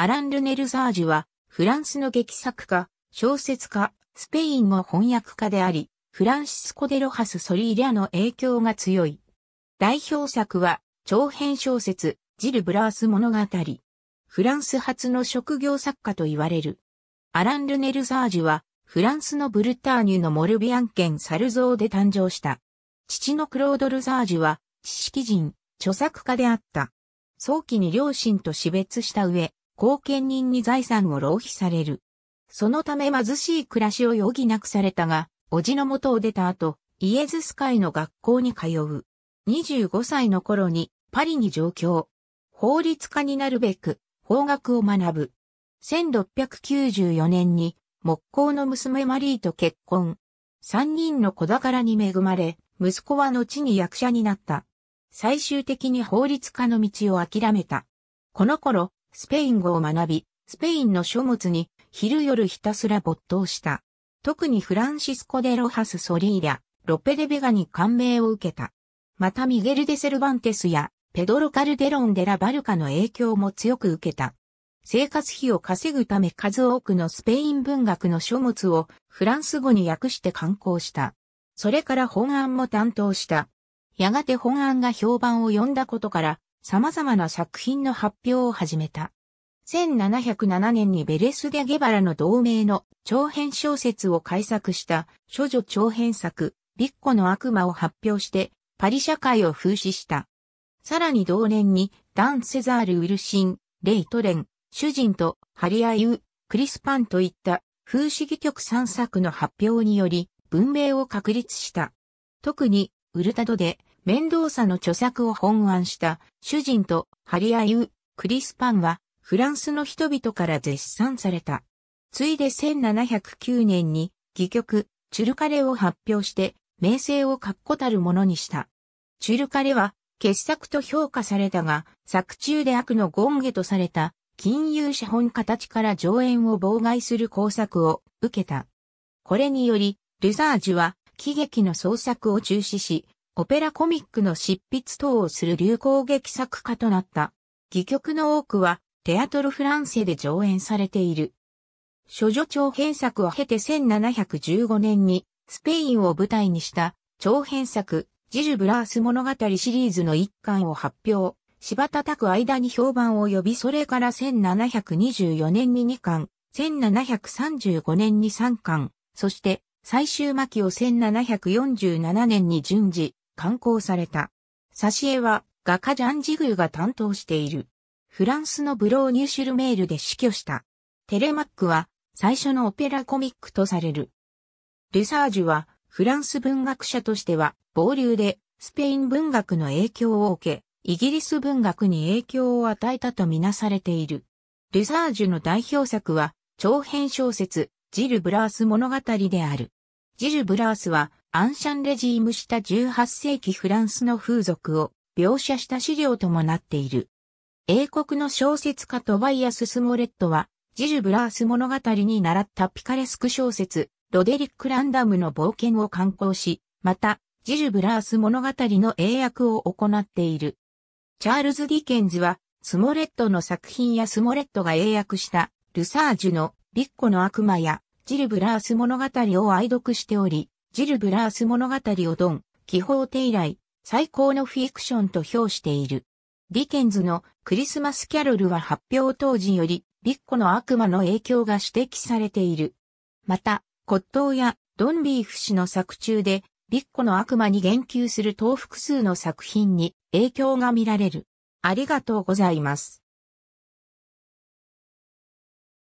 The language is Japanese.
アラン・ルネルザージュは、フランスの劇作家、小説家、スペイン語翻訳家であり、フランシスコ・デ・ロハス・ソリーリャの影響が強い。代表作は、長編小説、ジル・ブラース物語。フランス初の職業作家と言われる。アラン・ルネルザージュは、フランスのブルターニュのモルビアン県サルゾーで誕生した。父のクロード・ルザージュは、知識人、著作家であった。早期に両親と死別した上、後見人に財産を浪費される。そのため貧しい暮らしを余儀なくされたが、叔父の元を出た後、イエズス会の学校に通う。25歳の頃にパリに上京。法律家になるべく法学を学ぶ。1694年に木工の娘マリーと結婚。三人の子宝に恵まれ、息子は後に役者になった。最終的に法律家の道を諦めた。この頃、スペイン語を学び、スペインの書物に昼夜ひたすら没頭した。特にフランシスコ・デ・ロハス・ソリーラ、ロペデ・ベガに感銘を受けた。またミゲル・デ・セルバンテスやペドロ・カルデロン・デラ・バルカの影響も強く受けた。生活費を稼ぐため数多くのスペイン文学の書物をフランス語に訳して刊行した。それから本案も担当した。やがて本案が評判を呼んだことから、様々な作品の発表を始めた。1707年にベレス・デ・ゲバラの同名の長編小説を改作した諸女長編作、ビッコの悪魔を発表してパリ社会を風刺した。さらに同年にダン・セザール・ウルシン、レイ・トレン、主人とハリア・ユー、クリス・パンといった風刺戯曲3作の発表により文明を確立した。特にウルタドで面倒さの著作を本案した主人と張り合いユ・クリスパンはフランスの人々から絶賛された。ついで1709年に戯曲チュルカレを発表して名声を確固たるものにした。チュルカレは傑作と評価されたが作中で悪の権下とされた金融資本家たちから上演を妨害する工作を受けた。これによりルザージュは喜劇の創作を中止し、オペラコミックの執筆等をする流行劇作家となった。戯曲の多くは、テアトルフランセで上演されている。諸女長編作を経て1715年に、スペインを舞台にした、長編作、ジル・ブラース物語シリーズの一巻を発表。柴叩く間に評判を呼び、それから1724年に2巻、1735年に3巻、そして最終巻を1747年に順次、刊行された。挿絵は画家ジャン・ジグーが担当している。フランスのブローニュ・シュルメールで死去した。テレマックは最初のオペラコミックとされる。ルサージュはフランス文学者としては暴流でスペイン文学の影響を受け、イギリス文学に影響を与えたとみなされている。ルサージュの代表作は長編小説ジル・ブラース物語である。ジル・ブラースはアンシャンレジームした18世紀フランスの風俗を描写した資料ともなっている。英国の小説家トバイアス・スモレットは、ジル・ブラース物語に習ったピカレスク小説、ロデリック・ランダムの冒険を刊行し、また、ジル・ブラース物語の英訳を行っている。チャールズ・ディケンズは、スモレットの作品やスモレットが英訳した、ルサージュの、リッコの悪魔や、ジル・ブラース物語を愛読しており、ジル・ブラース物語をドン、気泡手以来、最高のフィクションと評している。ディケンズのクリスマスキャロルは発表当時より、ビッコの悪魔の影響が指摘されている。また、骨董やドンビーフ氏の作中で、ビッコの悪魔に言及する等複数の作品に影響が見られる。ありがとうございます。